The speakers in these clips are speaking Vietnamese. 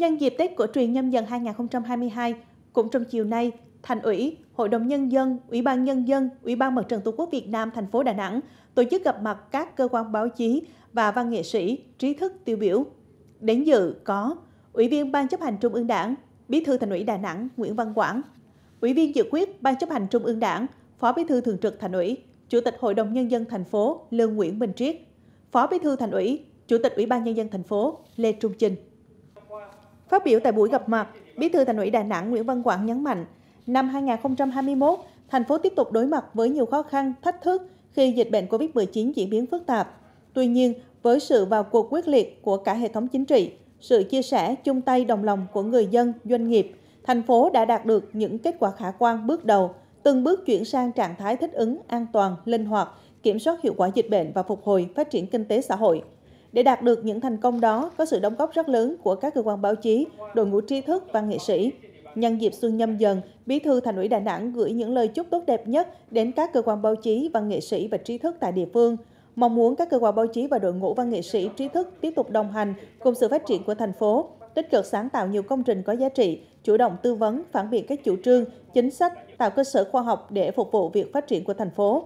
Nhân dịp Tết cổ truyền nhâm dần 2022, cũng trong chiều nay, Thành ủy, Hội đồng Nhân dân, Ủy ban Nhân dân, Ủy ban Mặt trận Tổ quốc Việt Nam thành phố Đà Nẵng tổ chức gặp mặt các cơ quan báo chí và văn nghệ sĩ, trí thức tiêu biểu. Đến dự có Ủy viên Ban chấp hành Trung ương Đảng, Bí thư Thành ủy Đà Nẵng Nguyễn Văn Quảng, Ủy viên dự quyết Ban chấp hành Trung ương Đảng, Phó Bí thư Thường trực Thành ủy, Chủ tịch Hội đồng Nhân dân thành phố Lương Nguyễn Minh Triết, Phó Bí thư Thành ủy, Chủ tịch Ủy ban Nhân dân thành phố Lê Trung Trình. Phát biểu tại buổi gặp mặt, Bí thư Thành ủy Đà Nẵng Nguyễn Văn Quảng nhấn mạnh, năm 2021, thành phố tiếp tục đối mặt với nhiều khó khăn, thách thức khi dịch bệnh COVID-19 diễn biến phức tạp. Tuy nhiên, với sự vào cuộc quyết liệt của cả hệ thống chính trị, sự chia sẻ chung tay đồng lòng của người dân, doanh nghiệp, thành phố đã đạt được những kết quả khả quan bước đầu, từng bước chuyển sang trạng thái thích ứng, an toàn, linh hoạt, kiểm soát hiệu quả dịch bệnh và phục hồi phát triển kinh tế xã hội. Để đạt được những thành công đó, có sự đóng góp rất lớn của các cơ quan báo chí, đội ngũ tri thức và nghệ sĩ. Nhân dịp xuân nhâm dần, Bí thư Thành ủy Đà Nẵng gửi những lời chúc tốt đẹp nhất đến các cơ quan báo chí, văn nghệ sĩ và trí thức tại địa phương. Mong muốn các cơ quan báo chí và đội ngũ văn nghệ sĩ trí thức tiếp tục đồng hành cùng sự phát triển của thành phố, tích cực sáng tạo nhiều công trình có giá trị, chủ động tư vấn, phản biện các chủ trương, chính sách, tạo cơ sở khoa học để phục vụ việc phát triển của thành phố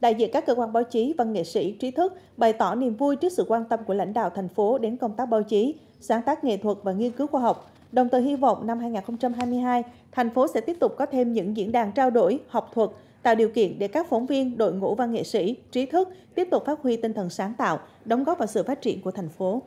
đại diện các cơ quan báo chí, văn nghệ sĩ, trí thức bày tỏ niềm vui trước sự quan tâm của lãnh đạo thành phố đến công tác báo chí, sáng tác nghệ thuật và nghiên cứu khoa học. Đồng thời hy vọng năm 2022, thành phố sẽ tiếp tục có thêm những diễn đàn trao đổi, học thuật, tạo điều kiện để các phóng viên, đội ngũ văn nghệ sĩ, trí thức tiếp tục phát huy tinh thần sáng tạo, đóng góp vào sự phát triển của thành phố.